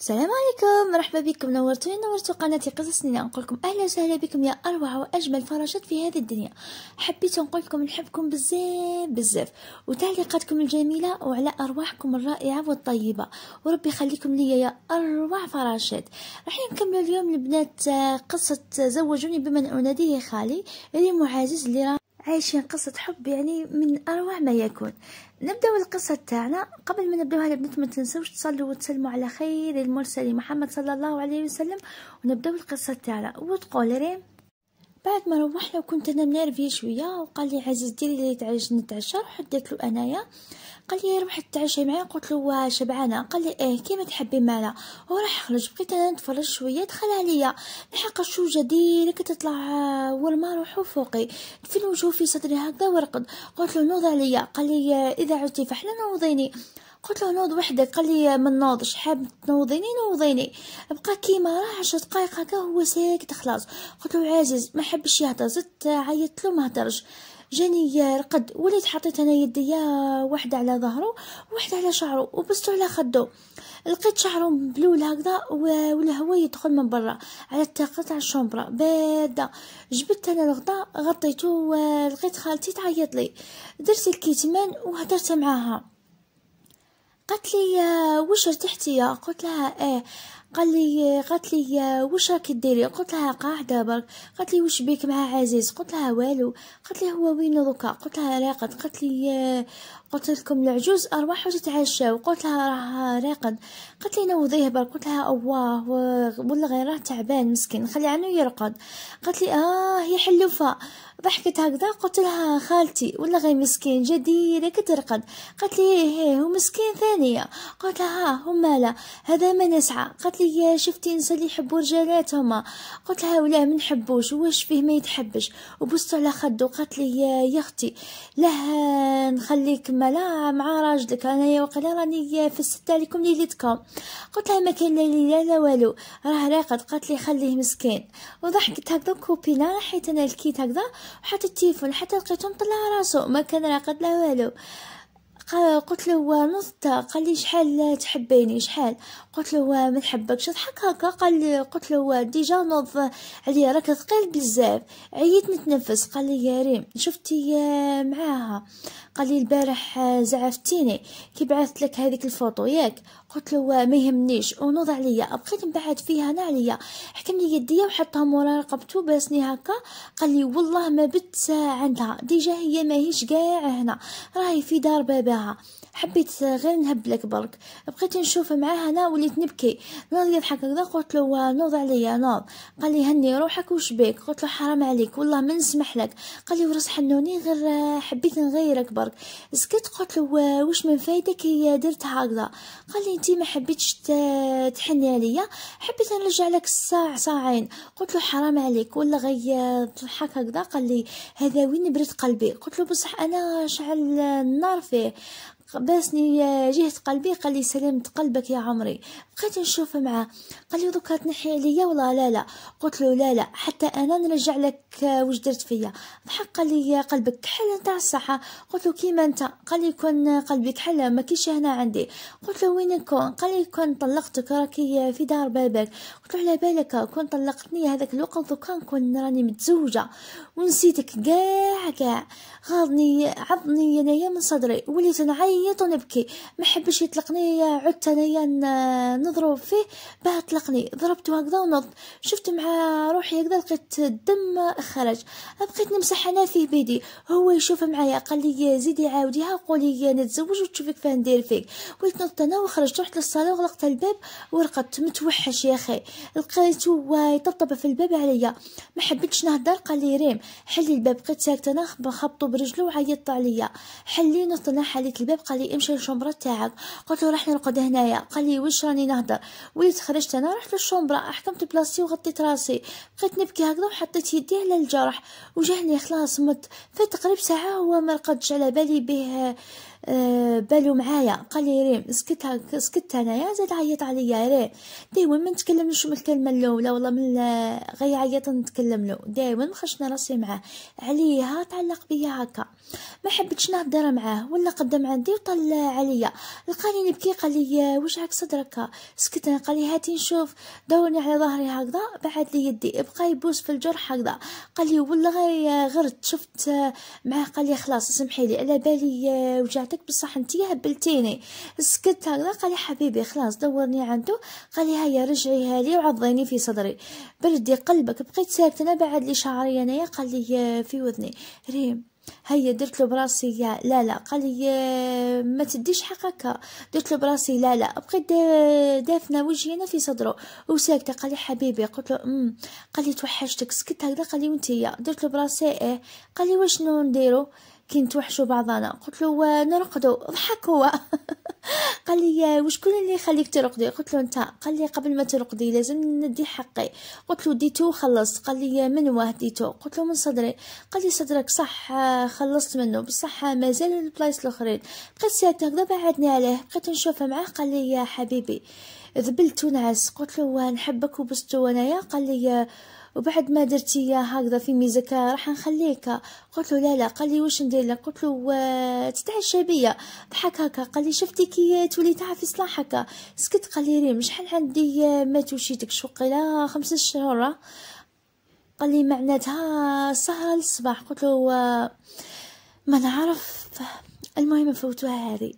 السلام عليكم مرحبا بكم نورتوني نورتو قناتي قصص نينا نقول لكم اهلا وسهلا بكم يا اروع واجمل فراشات في هذه الدنيا حبيت نقول لكم نحبكم بزاف بزاف وتعليقاتكم الجميله وعلى ارواحكم الرائعه والطيبه وربي يخليكم ليا يا اروع فراشات راح نكمل اليوم البنات قصه زوجوني بمن اناديه خالي اللي معزز اللي عايشين قصة حب يعني من أروع ما يكون نبداو القصة تاعنا قبل ما نبداوها البنات ما تنسوش تصلوا وتسلموا على خير المرسل محمد صلى الله عليه وسلم ونبداو القصة تاعنا وتقول ريم بعد ما روحنا وكنت انا منرفيه شويه وقال لي عزيز ديري اللي تعيش نتعشى رحت له انايا قال لي ربح تعشى معايا قلت له شبعانه قال لي ايه كيما تحبي معنا وراح خرج بقيت انا نتفرج شويه دخل عليا الحق الشوجه ديريك كتطلع والما روحو فوقي في وجهو في صدري هكذا ورقد قلت له نوض عليا قال لي اذا عدتي فحنا نوضيني قلت له نوض وحدك قال لي ما نوضش حاب تنوضيني نوضيني بقى كيما راه عشر دقائق هكا هو ساكت خلاص قلت له عزيز ما حبش يهضر زدت عيطت له ما هضرش جاني رقد وليت حطيت انا يديا واحده على ظهره وحده على شعره وبستو على خدو لقيت شعره مبلول هكذا والهواء يدخل من برا على التاقه تاع الشومبرا بارده جبت انا الغطاء غطيته ولقيت خالتي تعيط لي درت الكيتمان وهدرت معاها قالت لي آه، واش ارتحتي قلت لها ايه قال لي قالت لي واش راكي ديري قلت لها قاعده برك قالت لي واش بيك مع عزيز قلت لها والو قالت لي هو وين دوكا قلت لها راقد قالت لي قلت لكم العجوز ارواحوا تتعشاو قلت لها راه راقد قالت لي نوضيه برك قلت لها اواه ولا غير راه تعبان مسكين خلي عنه يرقد قالت لي اه هي حلوفه ضحكت هكذا قلت لها خالتي ولا غير مسكين جديدة كترقد قالت لي ايه هو مسكين ثانية قلت لها ها هما لا هذا ما نسعى قالت لي يا شفتي نسى اللي يحبوا رجالات هما قلت لها ولا ما نحبوش واش فيه ما يتحبش وبست على خده قالت لي يا اختي لا نخليك ملا مع راجلك انا وقيلا راني الستة عليكم ليلتكم قلت لها ما كان لا ليله لا والو راه راقد قالت لي خليه مسكين وضحكت هكذا كوبينا حيت انا لكيت هكذا وحتى التليفون حتى لقيته مطلع راسو ما كان راقد لا والو قلت له والو نصتا قال لي شحال تحبيني شحال قلت له ما نحبكش ضحك هكا قال لي قلت له ديجا نوض عليا راك ثقيل بزاف عييت نتنفس قال لي يا ريم شفتي معاها قال لي البارح آه، زعفتيني كي بعثت لك هذيك الفوطو ياك قلت له ما يهمنيش ونوض عليا بقيت نبعد فيها انا عليا حكم لي يديا وحطها مورا رقبته باسني هكا قال لي والله ما بت عندها ديجا هي ماهيش كاع هنا راهي في دار باباها حبيت غير نهبلك برك بقيت نشوف معاها انا وليت نبكي نوض يضحك هكذا قلت له نوض عليا نوض قال لي هني روحك وش بيك قلت له حرام عليك والله ما نسمح لك قال لي وراس حنوني غير حبيت نغيرك برك سكت قلت له واش من فايدك هي درت هكذا قال لي انت انتي ما حبيتش تحني عليا حبيت نرجع لك الساعه ساعين قلت له حرام عليك ولا غي ضحك هكذا قال لي هذا وين برد قلبي قلت له بصح انا شعل النار فيه باسني جهة قلبي قال لي سلامة قلبك يا عمري بقيت نشوف معاه قال لي دوكا تنحي عليا والله لا لا قلت له لا لا حتى انا نرجع لك آه، واش درت فيا ضحك قال لي قلبك كحل نتاع الصحة قلت له كيما انت قال لي كون قلبي كحل ما كيش هنا عندي قلت له وين نكون قال لي كون طلقتك راكي آه، في دار بابك قلت له على بالك كون طلقتني هذاك الوقت دوكا نكون راني متزوجة ونسيتك قاع قاع غاضني عضني انايا من صدري وليت نعيط ونبكي ما حبش يطلقني عدت انايا نضرب فيه باه طلقني ضربته هكذا ونض شفت مع روحي هكذا لقيت الدم خرج بقيت نمسح انا فيه بيدي هو يشوف معايا قال لي زيدي عاوديها قولي نتزوج وتشوفك فين ندير فيك وليت نضت انا وخرجت رحت للصاله وغلقت الباب ورقدت متوحش يا اخي لقيته يطبطب في الباب عليا ما حبيتش نهدر قال لي ريم حلي الباب بقيت ساكتة خبطو برجلو وعيط عليا حلي طلع حليت الباب قال لي امشي للشومبرا تاعك قلت له راح نرقد هنايا قال لي واش راني نهضر ويت خرجت انا رحت للشومبرا حكمت بلاصتي وغطيت راسي بقيت نبكي هكذا وحطيت يدي على الجرح وجهني خلاص مت فتقريب ساعة هو ما رقدش على بالي به أه، بالو معايا قال لي ريم سكت سكت انايا زاد عيط عليا ريم دايما ما نتكلمش من الكلمه الاولى والله من غي عيط نتكلم له دايما خشنا راسي معاه عليها تعلق بيا هكا ما حبتش نهضر معاه ولا قدم عندي وطلع عليا لقاني نبكي قال لي واش عاك صدرك سكت انا قال لي هاتي نشوف دورني على ظهري هكذا بعد لي يدي بقى يبوس في الجرح هكذا قال لي ولا غير شفت آه، معاه قال لي خلاص سمحي لي على بالي آه، وجعت تاعتك بصح انتي هبلتيني سكت هكذا قال لي حبيبي خلاص دورني عنده قال لي هيا رجعيها لي وعضيني في صدري بردي قلبك بقيت ساكت انا بعد لي شعري انايا قال لي في وذني ريم هيا درت له براسي يا لا لا قال لي ما تديش حقك درت له براسي لا لا بقيت دافنه وجهي انا في صدره وساكته قال لي حبيبي قلت له امم قال لي توحشتك سكت هكذا قال لي وانت درت له براسي ايه قال لي واش نديرو كي نتوحشوا بعضنا قلت له نرقدوا ضحك هو قال لي وشكون اللي يخليك ترقدي قلت له انت قال لي قبل ما ترقدي لازم ندي حقي قلت له ديتو وخلصت قال لي من واه قلت له من صدري قال لي صدرك صح خلصت منه بصح مازال البلايص الاخرين بقيت ساعات هكذا بعدني عليه بقيت نشوفه معاه قال لي يا حبيبي ذبلت ونعس قلت له نحبك وبسطو وانايا قال لي وبعد ما درتي يا هكذا في ميزك راح نخليك قلت له لا لا قال لي واش ندير لك قلت له تتعشى بيا ضحك هكا قال لي شفتي كي تولي تعرفي صلاحك سكت قال لي ريم شحال عندي ما توشيتك لا آه، خمسة شهور قال لي معناتها سهرة الصباح قلت له ما نعرف المهم فوتوها هذه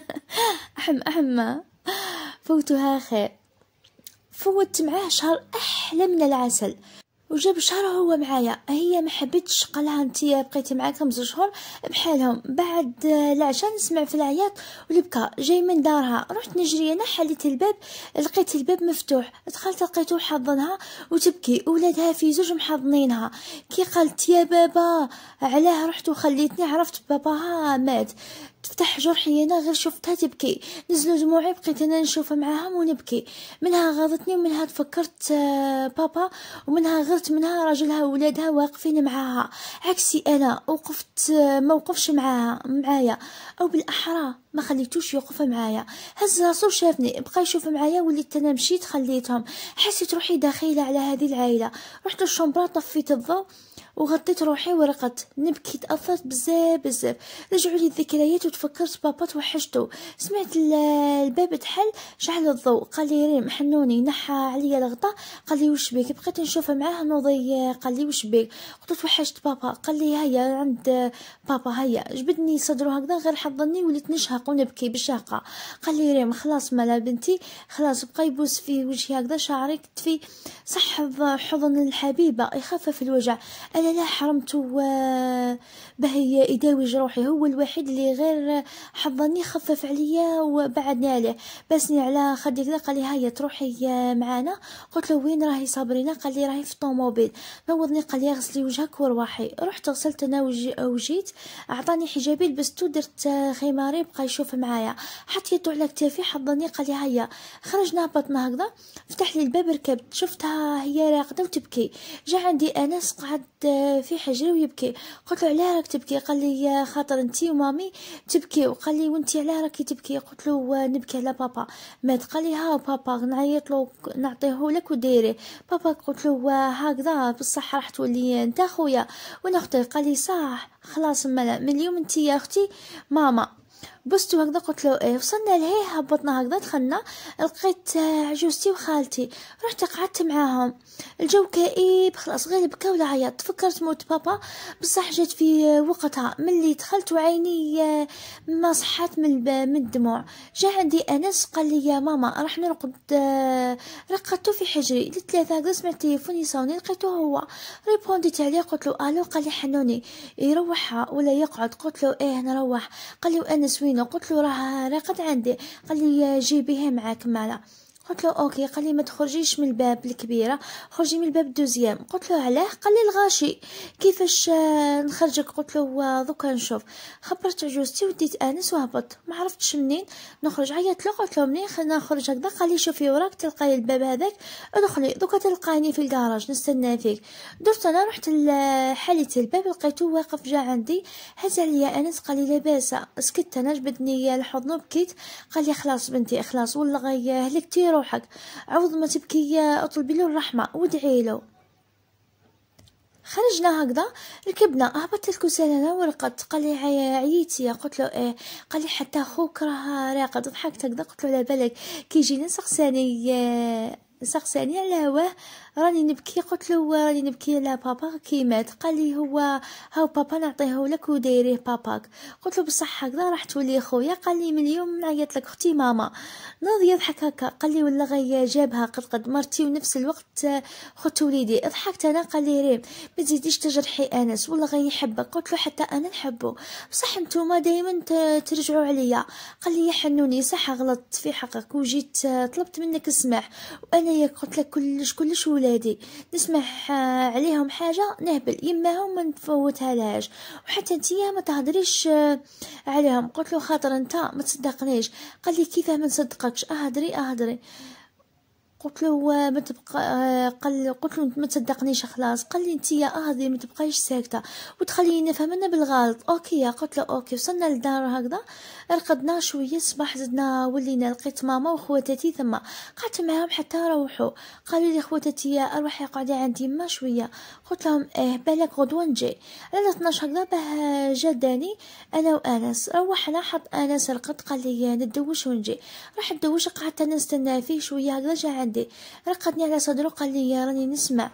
احم احم فوتوها خير فوت معاه شهر أحلى من العسل وجاب شهر هو معايا هي ما حبتش قالها انت بقيت معاك خمس شهور بحالهم بعد العشاء نسمع في العياط والبكاء جاي من دارها رحت نجري انا حليت الباب لقيت الباب مفتوح دخلت لقيته حضنها وتبكي ولادها في زوج محضنينها كي قالت يا بابا علاه رحت وخليتني عرفت باباها مات تفتح جرحي أنا غير شفتها تبكي نزلوا دموعي بقيت أنا نشوف معاهم ونبكي منها غاضتني ومنها تفكرت آه، بابا ومنها غرت منها راجلها وولادها واقفين معاها عكسي أنا وقفت آه، ما وقفش معاها معايا أو بالأحرى ما خليتوش يوقف معايا هز راسو شافني بقى يشوف معايا وليت انا مشيت خليتهم حسيت روحي داخله على هذه العائله رحت للشومبرا طفيت الضوء وغطيت روحي ورقت نبكي تأثرت بزاف بزاف رجعوا لي الذكريات وتفكرت بابا توحشته سمعت الباب تحل شعل الضوء قال لي ريم حنوني نحى عليا الغطا قال لي وش بيك بقيت نشوفه معاه نوضي قال لي وش بيك قلت توحشت بابا قال لي هيا عند بابا هيا جبدني صدره هكذا غير حضني وليت نشهق ونبكي بالشاقة قال لي ريم خلاص مالا بنتي خلاص بقى يبوس في وجهي هكذا شعرك تفي صح حضن الحبيبة يخفف الوجع لا لا حرمته آه، باهي يداوي جروحي هو الوحيد اللي غير حظني خفف عليا وبعدني عليه بسني على خديك ذا قال لي هيا تروحي آه، معانا قلت له وين راهي صابرينا قال لي راهي في الطوموبيل نوضني قال لي غسلي وجهك وروحي رحت غسلت انا وجيت اعطاني حجابي لبستو درت آه، خماري بقى يشوف معايا حطيتو على كتافي حظني قال لي هيا خرجنا بطنا هكذا فتح لي الباب ركبت شفتها هي راقده وتبكي جا عندي انس قعد في حجري ويبكي قلت له علاه راك تبكي قال لي خاطر انت ومامي تبكي وقال لي وانت علاه راكي تبكي قلت له آه، نبكي على بابا مات قال لي ها بابا نعيط له نعطيه لك وديري بابا قلت له آه، هكذا بصح راح تولي انت خويا وانا اختي قال لي صح خلاص ملا من اليوم انت يا اختي ماما بستو هكذا قلت له ايه وصلنا لهيه هبطنا هكذا دخلنا لقيت عجوزتي آه، وخالتي رحت قعدت معاهم الجو كئيب خلاص غير بكى ولا عيط فكرت موت بابا بصح جات في وقتها ملي دخلت وعيني آه، ما صحات من من الدموع جا عندي انس قال لي يا ماما راح نرقد آه، رقدته في حجري لثلاثة هكذا سمعت التليفون يصوني لقيته هو ريبونديت عليه قلت له الو قال لي حنوني يروحها ولا يقعد قلت له ايه نروح قال لي وانس زوينه قلت له راه راه قد عندي قال لي جيبيه معاك مالا قلت له اوكي قال لي ما تخرجيش من الباب الكبيره خرجي من الباب الدوزيام قلت له علاه قال لي الغاشي كيفاش آه، نخرجك قلت له دوكا نشوف خبرت عجوزتي وديت انس وهبط ما عرفتش منين نخرج عيطت له قلت له منين خلينا نخرج هكذا قال لي شوفي وراك تلقاي الباب هذاك ادخلي دوكا تلقاني في الكراج نستنى فيك درت انا رحت لحالة الباب لقيته واقف جا عندي هز عليا انس قال لي لاباس سكت انا جبدني الحضن وبكيت قال لي خلاص بنتي خلاص والله هلكتي روحك عوض ما تبكي اطلبي له الرحمة وادعي له خرجنا هكذا ركبنا هبط الكسالى انا ورقد قال لي عييتي قلت له ايه قال لي حتى خوك راه راقد ضحكت هكذا قلت له على بالك ثاني سقساني سقساني على هواه راني نبكي قلت له راني نبكي على بابا كي مات قال لي هو هاو بابا نعطيه لك ودايريه باباك قلت له بصح هكذا راح تولي خويا قال لي من اليوم نعيط لك اختي ماما نوض يضحك هكا قال لي ولا غي جابها قد قد مرتي ونفس الوقت خدت وليدي ضحكت انا قال لي ريم ما تزيديش تجرحي انس والله غي يحبك قلت له حتى انا نحبه بصح نتوما دائما ترجعوا عليا قال لي يا حنوني صح غلطت في حقك وجيت طلبت منك السماح وانا قلت لك كلش كلش ولي ولادي نسمع آه، عليهم حاجه نهبل يما ما نفوتها لهاش وحتى انتيا ما تهدريش آه، عليهم قلت له خاطر انت ما تصدقنيش قال لي كيفاه ما نصدقكش اهدري اهدري قلت له ما تبقى آه، قال قلت له ما تصدقنيش خلاص قال لي انت يا اهدي ما تبقايش ساكته وتخليني نفهم انا بالغلط اوكي يا قلت له اوكي وصلنا للدار هكذا رقدنا شويه الصباح زدنا ولينا لقيت ماما وخواتاتي ثما قعدت معاهم حتى روحوا قالوا لي خواتاتي يا اروحي اقعدي عندي ما شويه قلت لهم ايه بالك غدوه نجي على 12 هكذا باه جداني انا وانس روحنا حط انس رقد قال لي ندوش ونجي راح ندوش قعدت انا نستنى فيه شويه هكذا جا عندي عندي رقدني على صدره قال لي راني نسمع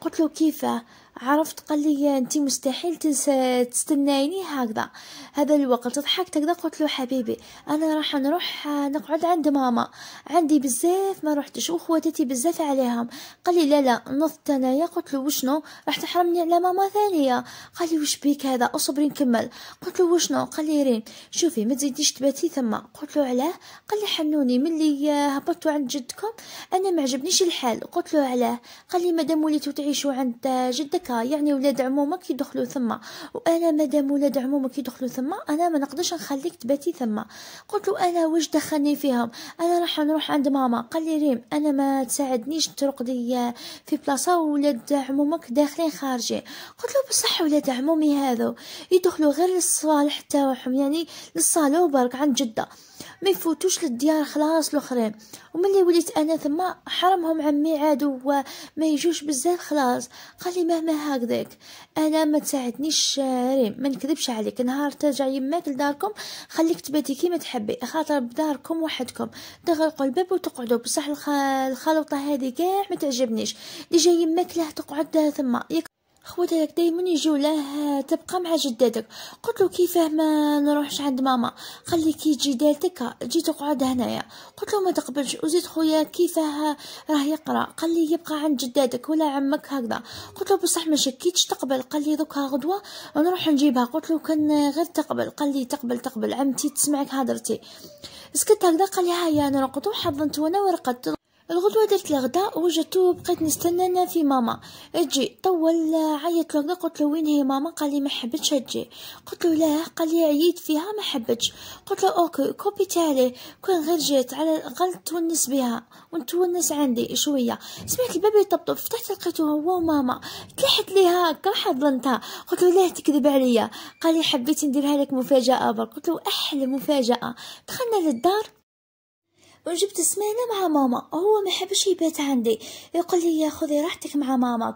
قلت له كيفاه عرفت قال لي انت مستحيل تنسى تستنيني هكذا هذا الوقت ضحكت هكذا قلت له حبيبي انا راح نروح نقعد عند ماما عندي بزاف ما رحتش وخواتاتي بزاف عليهم قال لي لا لا نضت انايا قلت له وشنو راح تحرمني على ماما ثانيه قال لي واش بيك هذا اصبري نكمل قلت له وشنو قال لي رين شوفي ما تزيديش تباتي ثم قلت له علاه قال لي حنوني ملي آه، هبطتوا عند جدكم انا ما عجبنيش الحال قلت له علاه قال لي مادام وليتوا تعيشوا عند آه، جدك هكا يعني ولاد عمومك يدخلوا ثما وانا مادام ولاد عمومك يدخلوا ثما انا ما نقدرش نخليك تباتي ثما قلت له انا واش دخلني فيهم انا راح نروح عند ماما قال لي ريم انا ما تساعدنيش ترقدي في بلاصه ولاد عمومك داخلين خارجين قلت له بصح ولاد عمومي هذو يدخلوا غير للصالح تاعهم يعني للصالون برك عند جده ما يفوتوش للديار خلاص الاخرين وملي وليت انا ثما حرمهم عمي عاد وما يجوش بزاف خلاص قال لي مهما هكذاك انا ما تساعدنيش ريم ما نكذبش عليك نهار ترجع يماك لداركم خليك تباتي كيما تحبي خاطر بداركم وحدكم تغلقوا الباب وتقعدوا بصح الخلوطه هذه كاع ما تعجبنيش اللي جاي يماك له تقعد ثما خواتك دايما يجيو له تبقى مع جداتك قلت له كيفاه ما نروحش عند ماما قال لي كي تجي دالتك تجي تقعد هنايا قلت له ما تقبلش وزيد خويا كيفاه راه يقرا قال لي يبقى عند جداتك ولا عمك هكذا قلت له بصح ما شكيتش تقبل قال لي دوكا غدوه نروح نجيبها قلت له كان غير تقبل قال لي تقبل تقبل عمتي تسمعك هضرتي سكت هكذا قال لي هيا انا رقدت وانا ورقدت الغدوه درت الغداء وجدته بقيت نستنى في ماما تجي طول عيط له قلت له وين هي ماما قال لي ما حبتش تجي قلت له لا قال لي عييت فيها ما حبتش قلت له اوكي كوبي تالي كون غير جيت على الاقل تونس بها ونتونس عندي شويه سمعت الباب يطبطب فتحت لقيته هو وماما تلحت ليها هكا حضنتها قلت له ليه تكذب عليا قال لي حبيت نديرها لك مفاجاه برك قلت له احلى مفاجاه دخلنا للدار وجبت سمانة مع ماما وهو ما يحبش يبات عندي يقول لي خذي راحتك مع مامك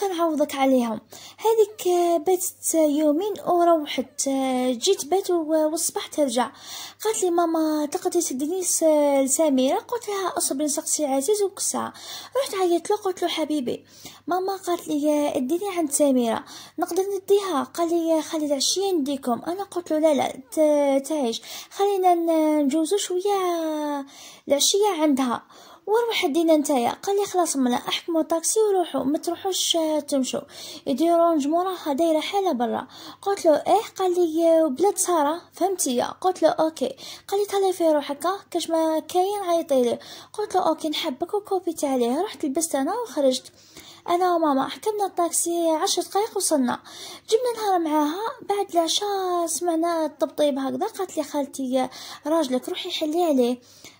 كان نعوضك عليهم هذيك آه، باتت آه، يومين وروحت آه، جيت بات والصباح ترجع قالت لي ماما تقدري تديني لسميرة قلت لها أصبر نسقسي عزيز وكسا رحت عيطت له قلت له حبيبي ماما قالت لي اديني عند سميرة نقدر نديها قال لي خلي العشية نديكم انا قلت له لا لا تعيش خلينا نجوزو شوية العشية عندها وروح دينا نتايا قال لي خلاص ملا احكموا طاكسي وروحوا ما تروحوش آه، تمشوا يديرونج موراها دايره حاله برا قلت له ايه قال لي بلاد ساره فهمتي قلت له اوكي قال لي طلعي في روحك آه، كاش ما كاين عيطي لي قلت له اوكي نحبك وكوبيت عليه رحت لبست انا وخرجت أنا وماما حكمنا الطاكسي عشر دقايق وصلنا جبنا نهار معاها بعد العشاء سمعنا الطبطيب هكذا قالت لي خالتي راجلك روحي حلي عليه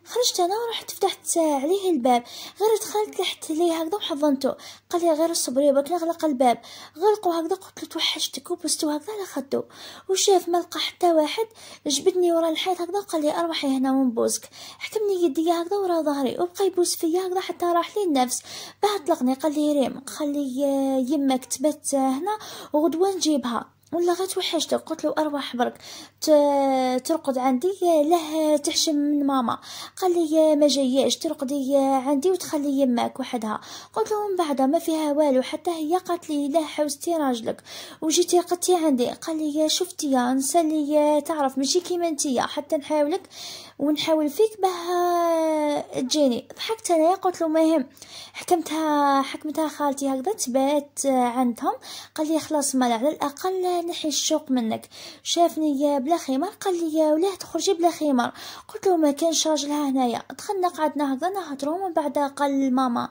خرجت انا ورحت فتحت عليه الباب غير دخلت لحت ليه هكذا وحضنته قال لي غير صبري بك نغلق الباب غلقو هكذا قلت له توحشتك وبستو هكذا على خدو وشاف ما لقى حتى واحد جبدني ورا الحيط هكذا وقال لي اروحي هنا ونبوزك حكمني يدي هكذا ورا ظهري وبقى يبوس فيا هكذا حتى راح لي النفس بعد طلقني قال لي ريم خلي يمك تبت هنا وغدوه نجيبها ولا غير قلت له ارواح برك ترقد عندي له تحشم من ماما قال لي ما جاياش ترقدي عندي وتخلي يماك وحدها قلت له من بعدها ما فيها والو حتى هي قالت لي لا حوستي راجلك وجيتي رقدتي عندي قال لي شفتي نسالي تعرف ماشي كيما انتيا حتى نحاولك ونحاول فيك باه تجيني ضحكت انا قلت له مهم حكمتها حكمتها خالتي هكذا تبات عندهم قال لي خلاص مال على الاقل نحي الشوق منك شافني بلا خمار قال لي ولا تخرجي بلا خمار قلت له ما كانش راجلها هنايا دخلنا قعدنا هكذا نهضروا من بعد قال ماما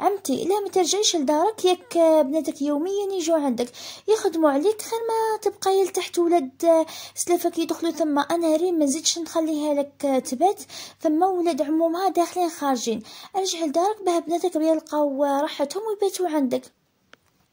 عمتي لا ما ترجعيش لدارك ياك بناتك يوميا يجوا عندك يخدموا عليك خير ما تبقاي لتحت ولاد سلافك يدخلوا ثم انا ريم ما نزيدش نخليها لك تبات ثم ولاد عمومها داخلين خارجين ارجع لدارك باه بناتك يلقاو راحتهم ويباتوا عندك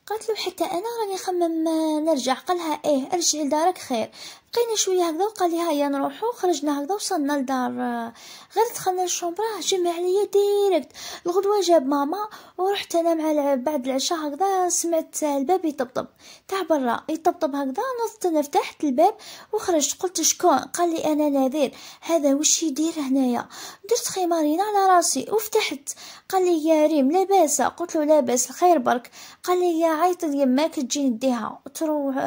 قالت له حتى انا راني نخمم آه، نرجع قالها ايه ارجعي لدارك خير بقينا شويه هكذا وقال لي هيا نروحو خرجنا هكذا وصلنا لدار آه، غير دخلنا للشومبرا جمع عليا ديريكت الغدوه جاب ماما ورحت انا مع بعد العشاء هكذا سمعت آه، الباب يطبطب تاع برا يطبطب هكذا نضت انا فتحت الباب وخرجت قلت شكون قال لي انا نذير هذا وش يدير هنايا درت خمارين على راسي وفتحت قال لي يا ريم لاباس قلت له لاباس الخير برك قال لي يا عيط ليماك تجي نديها تروح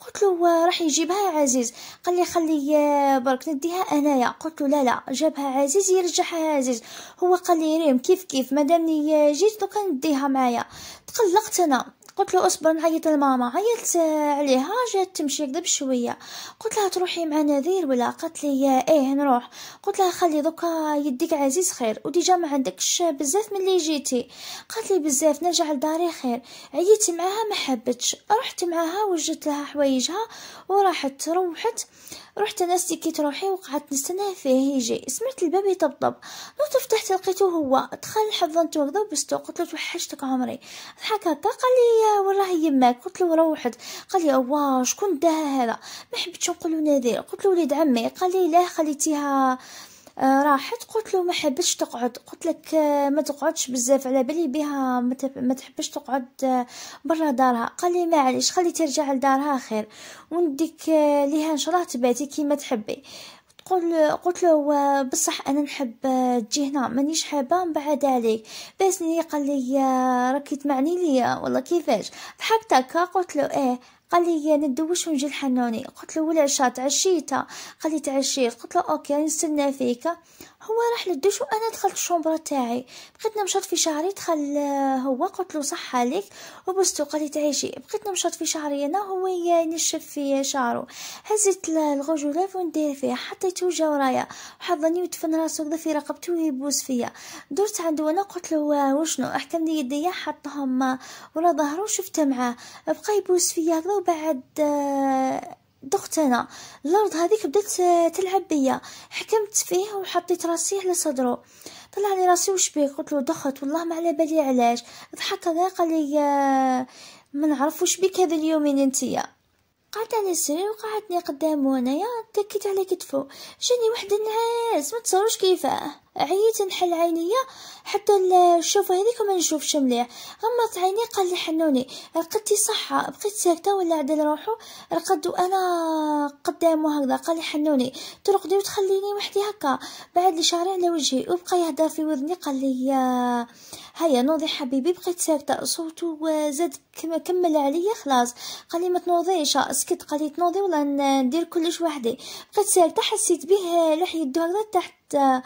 قلت له راح يجيبها عزيز قال لي خلي برك نديها انايا قلت له لا لا جابها عزيز يرجعها عزيز هو قال لي ريم كيف كيف مادام جيت دوكا نديها معايا تقلقت انا قلت له اصبر نعيط لماما عيطت عليها جات تمشي قبل شويه قلت لها تروحي مع نذير ولا قالت لي ايه نروح قلت لها خلي دوكا يديك عزيز خير وديجا ما عندكش بزاف ملي جيتي قالت لي بزاف نرجع لداري خير عييت معاها ما حبتش رحت معاها وجدت لها حوايجها وراحت روحت رحت انا سكيت روحي وقعدت نستناه فيه يجي سمعت الباب يطبطب نوضت فتحت لقيته هو دخل حضنت هكذا وبستو قلت له توحشتك عمري ضحك هكا قال لي وراه يماك قلت له روحت قال لي واه شكون داها هذا ما حبيتش نقول له نادر قلت له وليد عمي قال لي لا خليتيها آه، راحت قلت له ما حبش تقعد قلت لك آه، ما تقعدش بزاف على بالي بها ما تحبش تقعد آه، برا دارها قال لي معليش خلي ترجع لدارها خير ونديك ليها ان شاء الله تباتي كيما تحبي قل قلت له بصح انا نحب تجي هنا مانيش حابه نبعد عليك باسني قال لي راكي تمعني ليا والله كيفاش ضحكت هكا قلت له ايه قال لي ندوش ونجي الحنوني قلت له ولا شا تعشيتها قال لي تعشيت قلت له اوكي نستنى فيك هو راح للدوش وانا دخلت الشومبرا تاعي بقيت نمشط في شعري دخل آه، هو قلت له صح عليك وبستو قال لي تعيشي بقيت نمشط في شعري انا هو ينشف في شعره هزيت الغجولاف وندير فيه حطيته ورايا حضني ودفن راسه في رقبته ويبوس فيا درت عنده انا قلت له آه، وشنو احكم لي يديا حطهم آه، ورا ظهره شفته معاه بقى يبوس فيا وبعد ضغط آه، انا الارض هذيك بدات آه، تلعب بيا حكمت فيه وحطيت راسي على صدره طلع لي راسي وش بيك قلت له ضغط والله ما على بالي علاش ضحك هذا قال لي آه، ما نعرف وش بيك هذا اليومين انتيا قعدت على السرير وقعدتني قدامه انايا تكيت على كتفه جاني واحد النعاس ما تصوروش كيفاه عييت نحل عينيا حتى نشوف هذيك وما نشوفش مليح غمضت عيني قال لي حنوني رقدتي صحة بقيت ساكته ولا عاد نروحو رقد وانا قدامه هكذا قال لي حنوني ترقدي وتخليني وحدي هكا بعد لي شعري على وجهي وبقى يهضر في وذني قال لي يا هيا نوضي حبيبي بقيت ساكته صوتو زاد كمل عليا خلاص قال لي ما تنوضيش اسكت قال لي تنوضي ولا ندير كلش وحدي بقيت ساكته حسيت به لح يدو هكذا تحت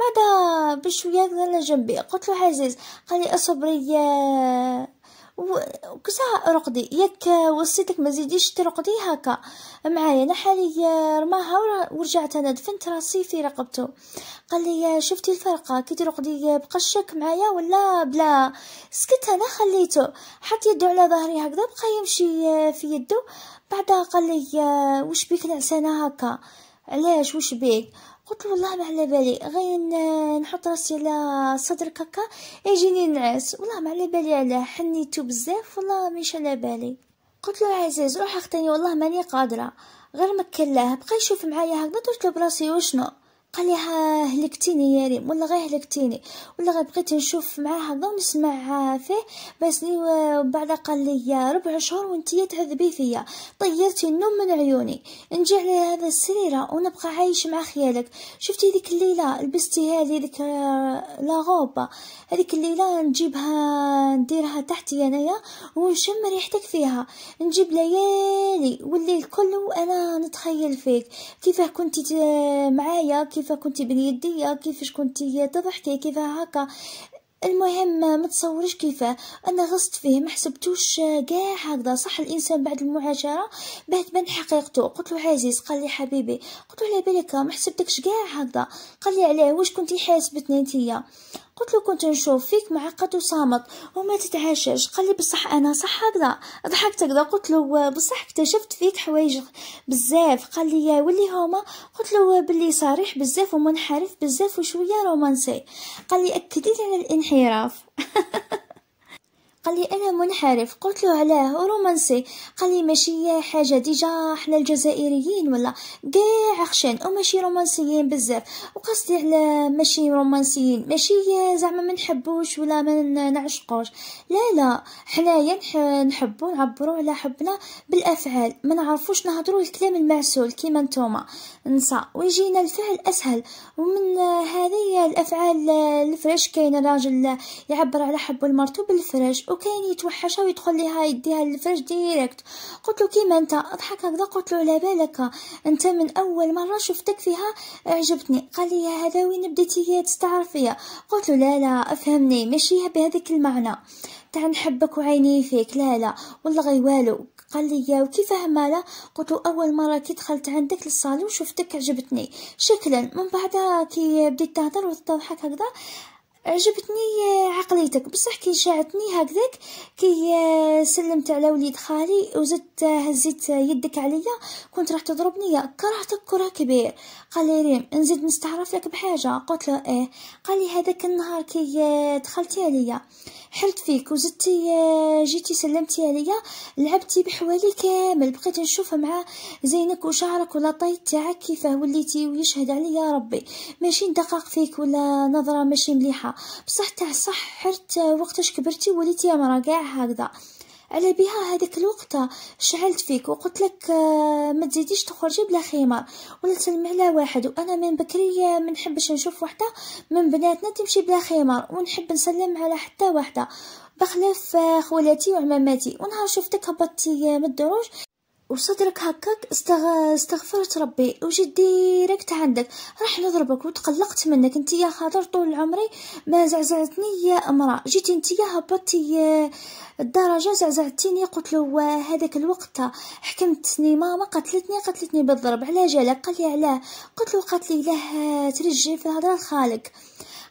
ماذا بشو يقدر جنبي قلت له عزيز قال لي اصبري يا وكسا رقدي ياك وصيتك ما زيديش ترقدي هكا معايا انا حاليا رماها ورجعت انا دفنت راسي في رقبته قال لي شفتي الفرقه كي ترقدي بقشك معايا ولا بلا سكت انا خليته حط يده على ظهري هكذا بقى يمشي في يده بعدها قال لي وش بيك نعسانه هكا علاش وش بيك قلت له والله ما على بالي غير نحط راسي على صدر كاكا يجيني نعس والله ما على بالي على حنيتو بزاف والله مش على بالي قلت له عزيز روح اختني والله ماني قادره غير مكلاه بقى يشوف معايا هكذا درت له براسي وشنو قال ها هلكتيني يا ريم والله غير هلكتيني والله غير بقيت نشوف معاها ضو نسمع فيه بس بعد قال لي ربع شهور وانتي تعذبي فيا طيرتي النوم من عيوني نجي على هذا السريره ونبقى عايش مع خيالك شفتي ذيك الليله لبستي هذه ذيك آه، لا غوبه هذيك الليله نجيبها نديرها تحتي انايا ونشم ريحتك فيها نجيب ليالي والليل كله وانا نتخيل فيك كيفاه كنتي معايا كيف كيف بين بنيدية كيفاش كنت تضحكي كيف هكا المهم ما تصورش كيفاه انا غصت فيه ما حسبتوش كاع هكذا صح الانسان بعد المعاشره باه تبان حقيقته قلت له عزيز قال لي حبيبي قلت له على بالك ما حسبتكش كاع هكذا قال لي علاه واش كنتي حاسبتني انتيا قلت له كنت نشوف فيك معقد وصامت وما تتعشش قال لي بصح انا صح هكذا ضحكت هكذا قلت له بصح اكتشفت فيك حوايج بزاف قال لي يا ولي هما قلت له بلي صريح بزاف ومنحرف بزاف وشويه رومانسي قال لي اكدت على الانحراف قال لي أنا منحرف قلت له علاه رومانسي قال لي ماشي يا حاجة ديجا حنا الجزائريين ولا كاع عخشان وماشي رومانسيين بزاف وقصدي على ماشي رومانسيين ماشي زعما ما نحبوش ولا ما نعشقوش لا لا حنايا نحبو نعبرو على حبنا بالأفعال ما نعرفوش نهضروا الكلام المعسول كيما نتوما نسى ويجينا الفعل أسهل ومن هذه الأفعال الفريش كاين راجل يعبر على حبه لمرته بالفريش وكان يتوحشها ويدخل ليها يديها للفرج ديريكت قلت له كيما انت اضحك هكذا قلت له على بالك انت من اول مره شفتك فيها عجبتني قال لي هذا وين بديتي هي تستعرفيها قلت له لا لا افهمني ماشي بهذاك المعنى تاع نحبك وعيني فيك لا لا والله غي والو قال لي يا وكيف همالة قلت له اول مره كي دخلت عندك للصالون شفتك عجبتني شكلا من بعدها كي بديت تهضر وتضحك هكذا عجبتني آه، عقليتك بصح كي شاعتني هكذاك كي آه، سلمت على وليد خالي وزدت آه، هزيت يدك عليا كنت راح تضربني كرهتك كره كبير قال لي ريم نزيد نستعرف لك بحاجه قلت له ايه قال لي هذاك النهار كي دخلتي عليا حلت فيك وزدتي جيتي سلمتي عليا لعبتي بحوالي كامل بقيت نشوف مع زينك وشعرك ولا طيت تاعك كيفاه وليتي ويشهد عليا ربي ماشي دقاق فيك ولا نظره ماشي مليحه بصح تاع صح حرت وقتاش كبرتي وليتي يا كاع هكذا على بها هذاك الوقت شعلت فيك وقلت لك آه، ما تزيديش تخرجي بلا خمار ولا تسلمي على واحد وانا من بكري آه، ما نحبش نشوف وحده من بناتنا تمشي بلا خمار ونحب نسلم على حتى وحده بخلاف آه، خوالاتي وعماماتي ونهار شفتك هبطتي من الدروج وصدرك هكاك استغ... استغفرت ربي وجيت ديريكت عندك راح نضربك وتقلقت منك انت يا خاطر طول عمري ما زعزعتني يا امراه جيتي انت يا هبطتي الدرجه زعزعتيني قلت له هذاك الوقت حكمتني ماما قتلتني قتلتني بالضرب على جالك قال لي علاه قلت له قالت لي له ترجع في هضره الخالق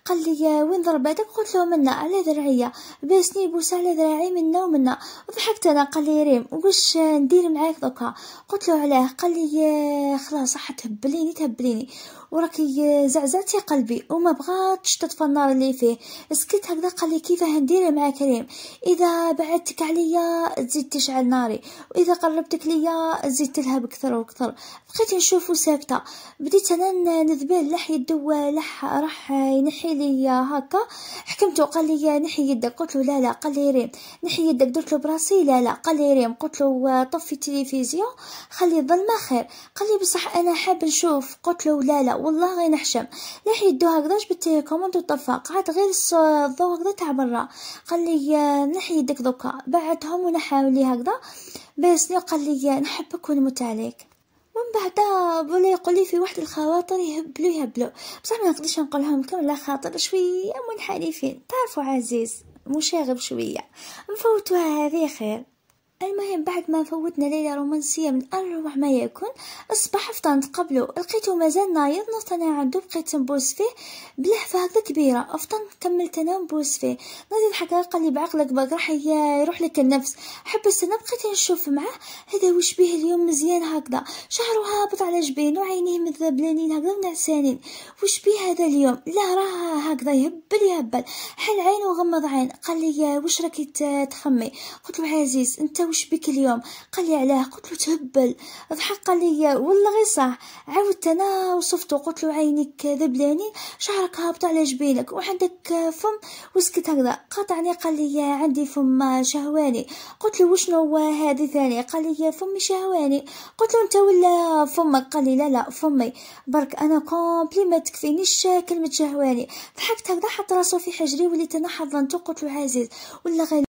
قال لي وين ضرباتك قلت له منا على ذراعي باسني بوسة على ذراعي منا ومنا ضحكت انا قال لي ريم واش ندير معاك دوكا قلت له علاه قال لي خلاص راح تهبليني تهبليني وراكي زعزعتي قلبي وما بغاتش تطفى النار اللي فيه سكت هكذا قال لي كيفاه ندير مع كريم اذا بعدتك عليا تزيد تشعل ناري واذا قربتك ليا تزيد تلهب اكثر واكثر بقيت نشوفو ساكته بديت انا نذبل لح يدو لح راح ينحي لي هكا حكمته قال لي نحي يدك قلت له لا لا قال لي ريم نحي يدك درت له براسي لا لا قال لي ريم قلت له طفي التلفزيون خلي الظلمه خير قال لي بصح انا حاب نشوف قلت له لا لا والله غير نحشم لح يدو هكذاش بالتليكوم وطفا قعد غير الضو هكذا تاع برا قال لي آه، نحي يدك دوكا بعدهم ونحاول لي هكذا باسني قال لي آه، نحبك ونموت عليك من بعد بولا يقول لي في واحد الخواطر يهبلو يهبلو بصح ما نقدرش نقولهم كم لكم خاطر شويه منحرفين تعرفوا عزيز مشاغب شويه نفوتوها هذه خير المهم بعد ما فوتنا ليلة رومانسية من أروع ما يكون أصبح فطنت قبله لقيته مازال نايض نوضت أنا عنده بقيت نبوس فيه بلهفة هكذا كبيرة فطنت كملت أنا نبوس فيه نادي الحقيقة قال لي بعقلك باك راح يروح لك النفس حبست أنا بقيت نشوف معاه هذا وش بيه اليوم مزيان هكذا شعره هابط على جبينو وعينيه مذبلانين هكذا ونعسانين وش بيه هذا اليوم لا راه هكذا يهبل يهبل حل عينو وغمض عين قال لي وش راكي تخمي قلت له عزيز انت وش بك اليوم قال لي علاه قلت له تهبل ضحك قال لي والله غير صح عاودت انا وصفته قلت له عينك ذبلاني شعرك هابط على جبينك وعندك فم وسكت هكذا قاطعني قال لي عندي فم شهواني قلت له وشنو هذه ثاني قال لي فمي شهواني قلت له انت ولا فمك قال لي لا لا فمي برك انا كومبلي ما تكفينيش كلمه شهواني ضحكت هكذا حط راسو في حجري وليت انا حضنته قلت له عزيز ولا غير